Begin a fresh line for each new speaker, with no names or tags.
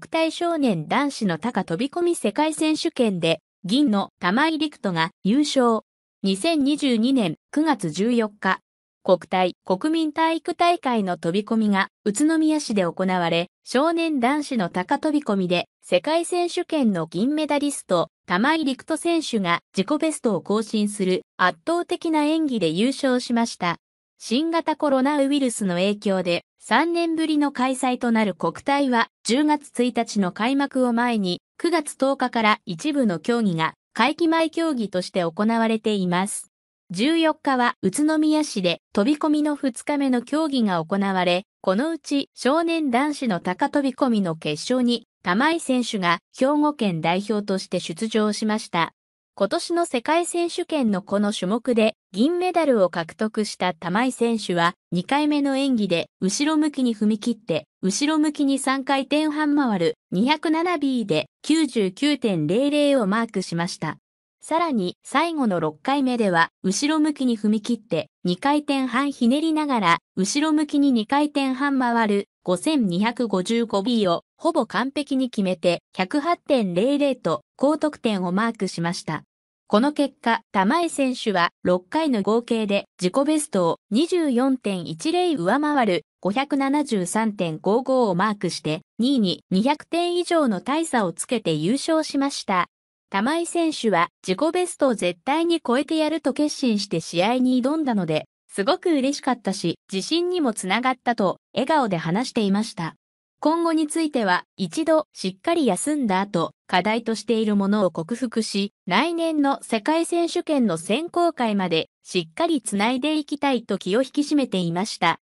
国体少年男子の高飛び込み世界選手権で、銀の玉井陸斗が優勝。2022年9月14日、国体国民体育大会の飛び込みが宇都宮市で行われ、少年男子の高飛び込みで世界選手権の銀メダリスト、玉井陸斗選手が自己ベストを更新する圧倒的な演技で優勝しました。新型コロナウイルスの影響で3年ぶりの開催となる国体は10月1日の開幕を前に9月10日から一部の競技が会期前競技として行われています。14日は宇都宮市で飛び込みの2日目の競技が行われ、このうち少年男子の高飛び込みの決勝に玉井選手が兵庫県代表として出場しました。今年の世界選手権のこの種目で銀メダルを獲得した玉井選手は2回目の演技で後ろ向きに踏み切って後ろ向きに3回転半回る 207B で99.00をマークしました。さらに最後の6回目では後ろ向きに踏み切って2回転半ひねりながら後ろ向きに2回転半回る 5255B をほぼ完璧に決めて108.00と高得点をマークしました。この結果、玉井選手は6回の合計で自己ベストを24.10上回る573.55をマークして2位に200点以上の大差をつけて優勝しました。玉井選手は自己ベストを絶対に超えてやると決心して試合に挑んだので、すごく嬉しかったし、自信にもつながったと笑顔で話していました。今後については、一度しっかり休んだ後、課題としているものを克服し、来年の世界選手権の選考会までしっかりつないでいきたいと気を引き締めていました。